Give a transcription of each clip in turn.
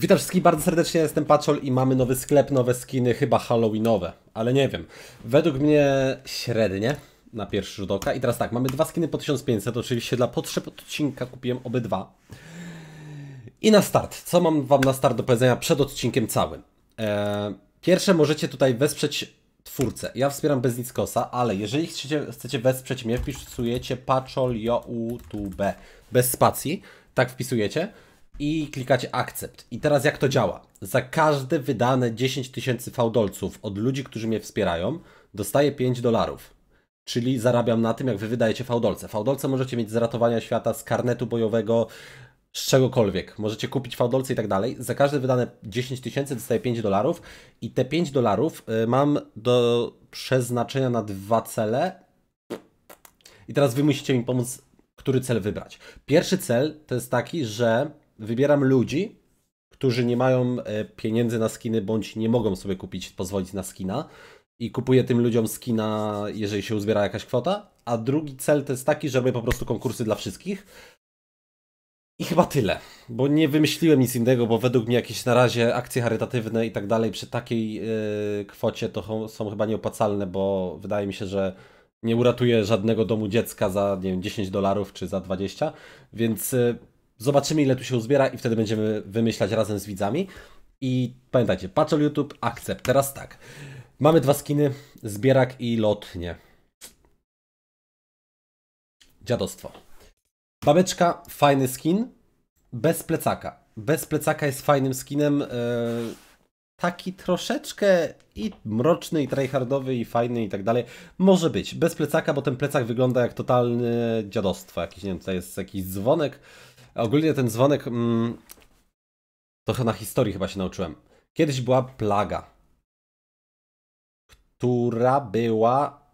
Witam wszystkich bardzo serdecznie, jestem Paczol i mamy nowy sklep, nowe skiny, chyba halloweenowe, ale nie wiem. Według mnie średnie na pierwszy rzut oka. I teraz tak, mamy dwa skiny po 1500, oczywiście dla potrzeb odcinka kupiłem obydwa. I na start, co mam Wam na start do powiedzenia przed odcinkiem całym? Eee, pierwsze możecie tutaj wesprzeć twórcę. Ja wspieram bez nic kosa, ale jeżeli chcecie, chcecie wesprzeć mnie, wpisujecie Paczol YouTube bez spacji, tak wpisujecie i klikacie akcept. I teraz jak to działa? Za każde wydane 10 tysięcy fałdolców od ludzi, którzy mnie wspierają, dostaję 5 dolarów. Czyli zarabiam na tym, jak wy wydajecie fałdolce. Fałdolce możecie mieć z ratowania świata, z karnetu bojowego, z czegokolwiek. Możecie kupić fałdolce i tak dalej. Za każde wydane 10 tysięcy dostaję 5 dolarów i te 5 dolarów y, mam do przeznaczenia na dwa cele. I teraz wy musicie mi pomóc, który cel wybrać. Pierwszy cel to jest taki, że wybieram ludzi, którzy nie mają e, pieniędzy na skiny bądź nie mogą sobie kupić, pozwolić na skina i kupuję tym ludziom skina, jeżeli się uzbiera jakaś kwota, a drugi cel to jest taki, że po prostu konkursy dla wszystkich. I chyba tyle, bo nie wymyśliłem nic innego, bo według mnie jakieś na razie akcje charytatywne i tak dalej przy takiej yy, kwocie to są chyba nieopłacalne, bo wydaje mi się, że nie uratuje żadnego domu dziecka za nie wiem, 10 dolarów czy za 20, więc yy, Zobaczymy, ile tu się uzbiera i wtedy będziemy wymyślać razem z widzami. I pamiętajcie, patrol YouTube, akcept. Teraz tak. Mamy dwa skiny, zbierak i lotnie. Dziadostwo. Babeczka, fajny skin, bez plecaka. Bez plecaka jest fajnym skinem. Yy taki troszeczkę i mroczny, i tryhardowy, i fajny, i tak dalej. Może być. Bez plecaka, bo ten plecak wygląda jak totalne dziadostwo. Jakiś, nie wiem, tutaj jest jakiś dzwonek. Ogólnie ten dzwonek... Mm, trochę na historii chyba się nauczyłem. Kiedyś była plaga, która była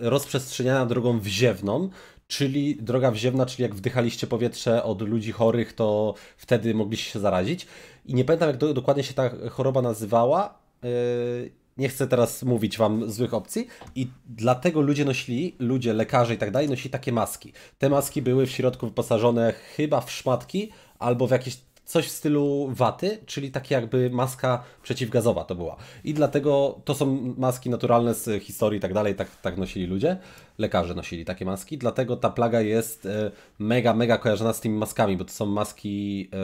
rozprzestrzeniana drogą wziewną, czyli droga wziemna, czyli jak wdychaliście powietrze od ludzi chorych, to wtedy mogliście się zarazić. I nie pamiętam, jak do, dokładnie się ta choroba nazywała. Yy, nie chcę teraz mówić wam złych opcji i dlatego ludzie nosili, ludzie, lekarze i tak dalej, nosili takie maski. Te maski były w środku wyposażone chyba w szmatki albo w jakieś coś w stylu waty, czyli tak jakby maska przeciwgazowa to była. I dlatego to są maski naturalne z historii i tak dalej, tak, tak nosili ludzie, lekarze nosili takie maski, dlatego ta plaga jest e, mega, mega kojarzona z tymi maskami, bo to są maski e,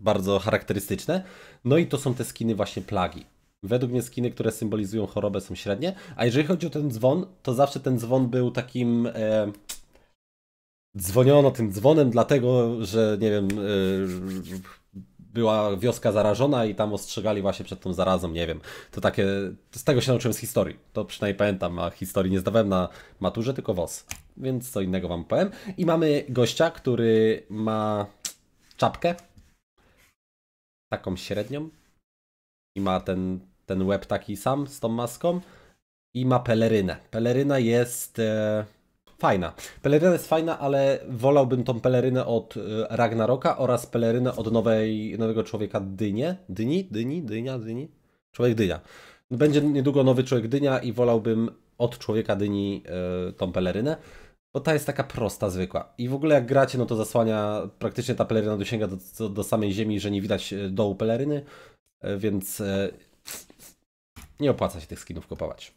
bardzo charakterystyczne. No i to są te skiny właśnie plagi. Według mnie skiny, które symbolizują chorobę są średnie, a jeżeli chodzi o ten dzwon, to zawsze ten dzwon był takim... E, dzwoniono tym dzwonem, dlatego że nie wiem, y, była wioska zarażona i tam ostrzegali właśnie przed tą zarazą, nie wiem. To takie, z tego się nauczyłem z historii. To przynajmniej pamiętam, a historii nie zdawałem na maturze, tylko WOS. Więc co innego wam powiem. I mamy gościa, który ma czapkę. Taką średnią. I ma ten, ten łeb taki sam z tą maską. I ma pelerynę. Peleryna jest... E fajna. Peleryna jest fajna, ale wolałbym tą pelerynę od y, Ragnaroka oraz pelerynę od nowej, nowego człowieka Dynie. Dyni? Dyni? Dynia? Dyni? Człowiek Dynia. Będzie niedługo nowy człowiek Dynia i wolałbym od człowieka Dyni y, tą pelerynę, bo ta jest taka prosta, zwykła. I w ogóle jak gracie, no to zasłania, praktycznie ta peleryna dosięga do, do, do samej ziemi, że nie widać y, dołu peleryny, y, więc nie opłaca się tych skinów kupować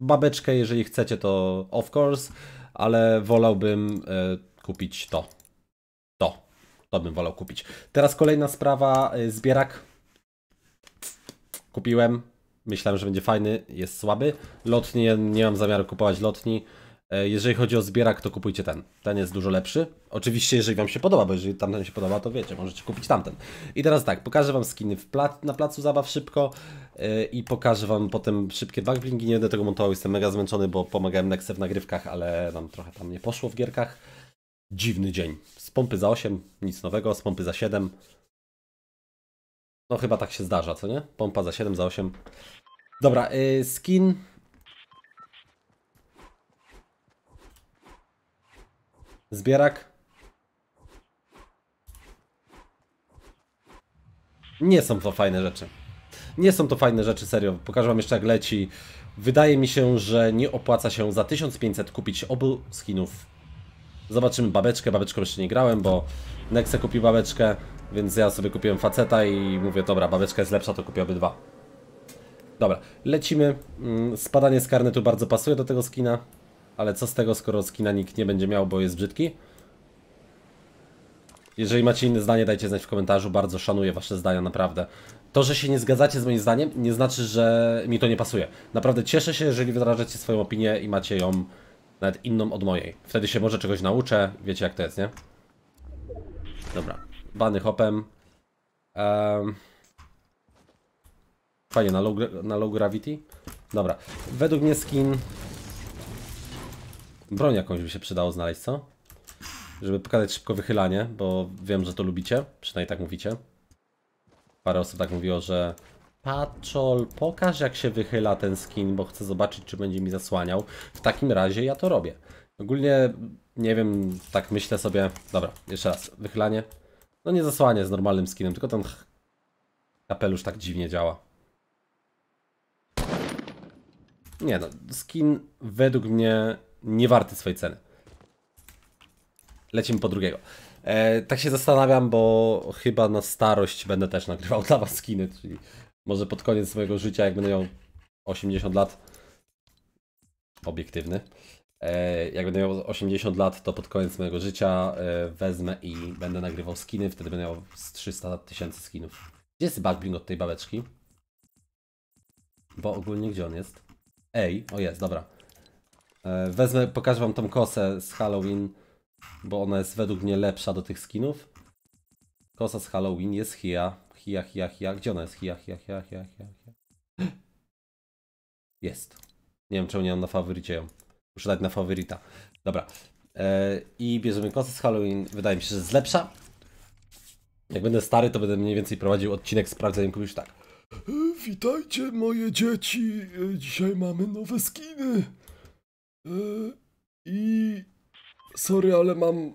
babeczkę, jeżeli chcecie, to of course, ale wolałbym e, kupić to. To. To bym wolał kupić. Teraz kolejna sprawa, e, zbierak. Kupiłem. Myślałem, że będzie fajny, jest słaby. Lotni, nie mam zamiaru kupować lotni. E, jeżeli chodzi o zbierak, to kupujcie ten. Ten jest dużo lepszy. Oczywiście, jeżeli Wam się podoba, bo jeżeli tamten się podoba, to wiecie, możecie kupić tamten. I teraz tak, pokażę Wam skiny plac na placu zabaw szybko yy, i pokażę Wam potem szybkie backblingi. Nie będę tego montował, jestem mega zmęczony, bo pomagałem Nexe w nagrywkach, ale nam trochę tam nie poszło w gierkach. Dziwny dzień. Z pompy za 8, nic nowego, z pompy za 7. No chyba tak się zdarza, co nie? Pompa za 7, za 8. Dobra, yy, skin Zbierak. Nie są to fajne rzeczy. Nie są to fajne rzeczy, serio. Pokażę Wam jeszcze jak leci. Wydaje mi się, że nie opłaca się za 1500 kupić obu skinów. Zobaczymy babeczkę. Babeczką jeszcze nie grałem, bo Nexe kupił babeczkę, więc ja sobie kupiłem faceta i mówię, dobra, babeczka jest lepsza, to kupię obydwa. Dobra, lecimy. Mm, spadanie z karnetu bardzo pasuje do tego skina ale co z tego, skoro skina nikt nie będzie miał, bo jest brzydki? Jeżeli macie inne zdanie, dajcie znać w komentarzu, bardzo szanuję wasze zdania, naprawdę. To, że się nie zgadzacie z moim zdaniem, nie znaczy, że mi to nie pasuje. Naprawdę cieszę się, jeżeli wyrażacie swoją opinię i macie ją nawet inną od mojej. Wtedy się może czegoś nauczę, wiecie jak to jest, nie? Dobra, bany hopem. Um... Fajnie, na low, na low gravity. Dobra, według mnie skin broń jakąś by się przydało znaleźć, co? Żeby pokazać szybko wychylanie, bo wiem, że to lubicie, przynajmniej tak mówicie. Parę osób tak mówiło, że Paczol, pokaż jak się wychyla ten skin, bo chcę zobaczyć, czy będzie mi zasłaniał. W takim razie ja to robię. Ogólnie, nie wiem, tak myślę sobie... Dobra, jeszcze raz, wychylanie. No nie zasłanie z normalnym skinem, tylko ten kapelusz tak dziwnie działa. Nie no, skin według mnie nie warty swojej ceny. Lecimy po drugiego. E, tak się zastanawiam, bo chyba na starość będę też nagrywał dla was skiny, czyli może pod koniec swojego życia, jak będę miał 80 lat, obiektywny, e, jak będę miał 80 lat, to pod koniec mojego życia e, wezmę i będę nagrywał skiny, wtedy będę miał z 300 tysięcy skinów. Gdzie jest backbling od tej babeczki? Bo ogólnie gdzie on jest? Ej, o jest, dobra. E, wezmę, pokażę wam tą kosę z Halloween, bo ona jest według mnie lepsza do tych skinów. Kosa z Halloween jest hia. Hia, hia, hia. Gdzie ona jest? Hia, hia, hia, hia, hia, hia. Jest. Nie wiem czemu nie mam na faworycie ją. Muszę dać na faworyta. Dobra. E, I bierzemy kosę z Halloween. Wydaje mi się, że jest lepsza. Jak będę stary, to będę mniej więcej prowadził odcinek sprawdzając kogoś tak. Witajcie moje dzieci. E, dzisiaj mamy nowe skiny. E, I... Sorry, ale mam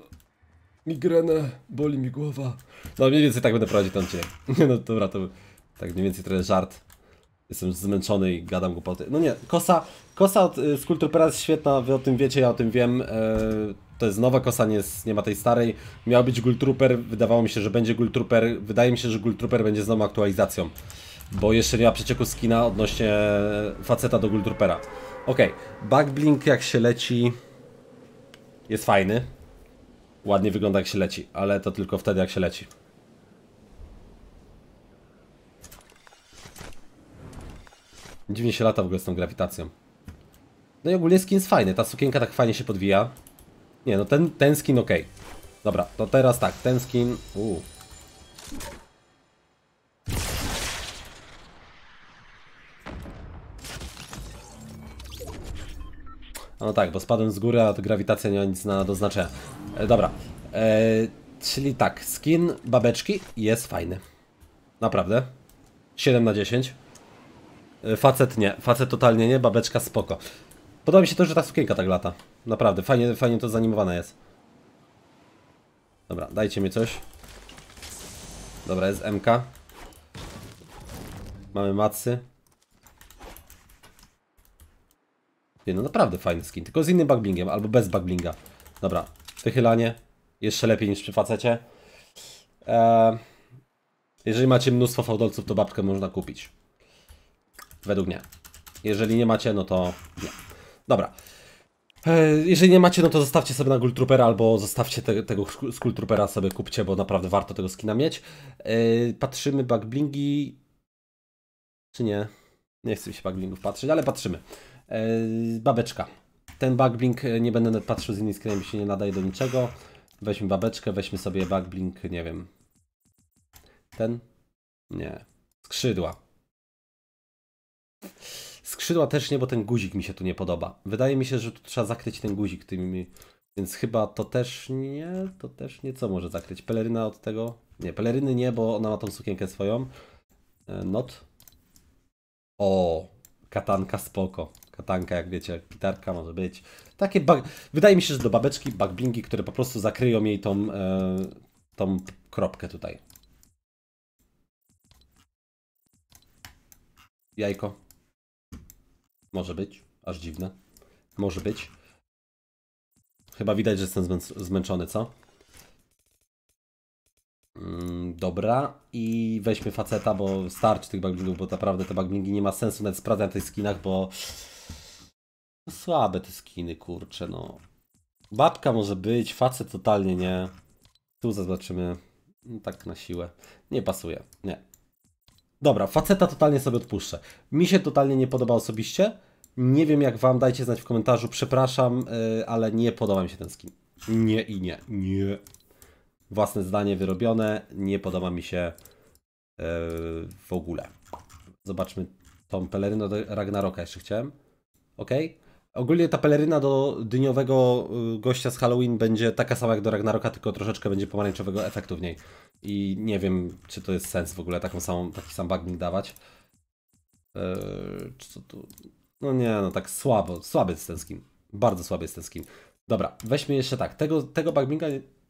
migrenę, boli mi głowa. No mniej więcej tak będę prowadzić ten cię. No dobra, to tak mniej więcej trochę żart. Jestem zmęczony i gadam głupoty. No nie, kosa, kosa od, y, z jest świetna, wy o tym wiecie, ja o tym wiem. E, to jest nowa kosa, nie, jest, nie ma tej starej. Miał być Gultrooper, wydawało mi się, że będzie Gultrooper. Wydaje mi się, że Gultrooper będzie z nową aktualizacją. Bo jeszcze nie ma przecieku skina odnośnie e, faceta do Gultroopera. Ok, backblink jak się leci jest fajny. Ładnie wygląda jak się leci, ale to tylko wtedy jak się leci. Dziwnie się lata w ogóle z tą grawitacją. No i ogólnie skin jest fajny, ta sukienka tak fajnie się podwija. Nie, no ten, ten skin ok. Dobra, to teraz tak, ten skin... Uu. No tak, bo spadłem z góry, a to grawitacja nie ma nic na, do znaczenia. E, dobra. E, czyli tak, skin babeczki jest fajny. Naprawdę. 7 na 10. E, facet nie, facet totalnie nie, babeczka spoko. Podoba mi się to, że ta sukienka tak lata. Naprawdę, fajnie, fajnie to zanimowane jest. Dobra, dajcie mi coś. Dobra, jest MK. Mamy macy. Ty, no naprawdę fajny skin, tylko z innym backblingiem albo bez backblinga. Dobra, wychylanie. Jeszcze lepiej niż przy facecie. Eee, jeżeli macie mnóstwo fałdolców, to babkę można kupić. Według mnie. Jeżeli nie macie, no to nie. Dobra. Eee, jeżeli nie macie, no to zostawcie sobie na Gultrupera albo zostawcie te, tego Skulltrupera sobie kupcie, bo naprawdę warto tego skina mieć. Eee, patrzymy backblingi. Czy nie? Nie chcę mi się backblingów patrzeć, ale patrzymy. E, babeczka. Ten backblink e, nie będę patrzył z innej screeny, się nie nadaje do niczego. Weźmy babeczkę, weźmy sobie backblink, nie wiem. Ten? Nie. Skrzydła. Skrzydła też nie, bo ten guzik mi się tu nie podoba. Wydaje mi się, że tu trzeba zakryć ten guzik tymi... Więc chyba to też nie, to też nie. Co może zakryć? Peleryna od tego? Nie, peleryny nie, bo ona ma tą sukienkę swoją. E, not. O, katanka spoko. Katanka, jak wiecie, pitarka, może być. Takie Wydaje mi się, że do babeczki bagbingi, które po prostu zakryją jej tą, e, tą kropkę tutaj. Jajko. Może być. Aż dziwne. Może być. Chyba widać, że jestem zmęczony, co? Mm, dobra, i weźmy faceta, bo starczy tych backblingów, bo naprawdę te backblingi nie ma sensu nawet sprawdzać na tych skinach, bo słabe te skiny, kurcze, no. Babka może być, facet totalnie nie. Tu zobaczymy. No, tak na siłę. Nie pasuje, nie. Dobra, faceta totalnie sobie odpuszczę. Mi się totalnie nie podoba osobiście. Nie wiem jak wam, dajcie znać w komentarzu. Przepraszam, yy, ale nie podoba mi się ten skin. Nie i nie. Nie własne zdanie wyrobione. Nie podoba mi się e, w ogóle. Zobaczmy tą pelerynę do Ragnaroka jeszcze chciałem. Ok. Ogólnie ta peleryna do dyniowego y, gościa z Halloween będzie taka sama jak do Ragnaroka, tylko troszeczkę będzie pomarańczowego efektu w niej. I nie wiem, czy to jest sens w ogóle taką samą, taki sam bagnik dawać. Eee, co tu? No nie, no tak słabo, słaby jest ten skin. Bardzo słaby jest ten skin. Dobra, weźmy jeszcze tak, tego, tego bagminga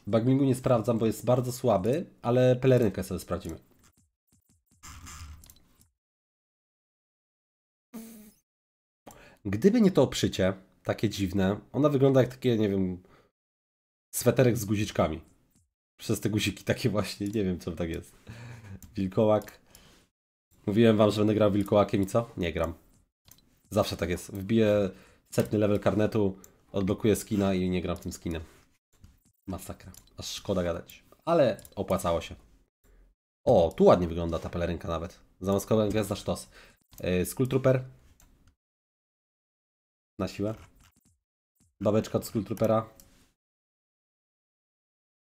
Bagmingu nie sprawdzam, bo jest bardzo słaby, ale pelerynkę sobie sprawdzimy. Gdyby nie to oprzycie, takie dziwne, ona wygląda jak takie, nie wiem, sweterek z guziczkami. Przez te guziki takie właśnie, nie wiem co tak jest. Wilkołak. Mówiłem wam, że będę grał wilkołakiem i co? Nie gram. Zawsze tak jest. Wbiję setny level karnetu, odblokuję skina i nie gram tym skinem. Masakra. Aż szkoda gadać. Ale opłacało się. O, tu ładnie wygląda ta pelerynka nawet. Zamaskowałem gwiazda sztos. Yy, Skulltrooper. Na siłę. Babeczka od Skulltroopera.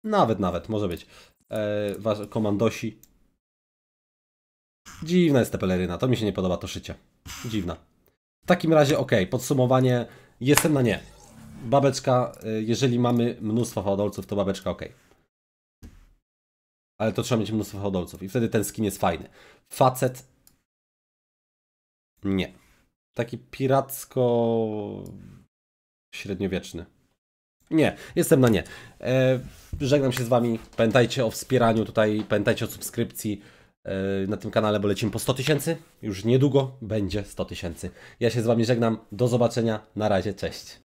Nawet, nawet, może być. Yy, wasz komandosi. Dziwna jest ta peleryna, to mi się nie podoba to szycie. Dziwna. W takim razie, ok, podsumowanie. Jestem na nie babeczka, y, jeżeli mamy mnóstwo hodolców, to babeczka ok. Ale to trzeba mieć mnóstwo hodolców i wtedy ten skin jest fajny. Facet nie. Taki piracko średniowieczny. Nie, jestem na nie. E, żegnam się z Wami. Pamiętajcie o wspieraniu tutaj, pamiętajcie o subskrypcji e, na tym kanale, bo lecimy po 100 tysięcy. Już niedługo będzie 100 tysięcy. Ja się z Wami żegnam. Do zobaczenia. Na razie. Cześć.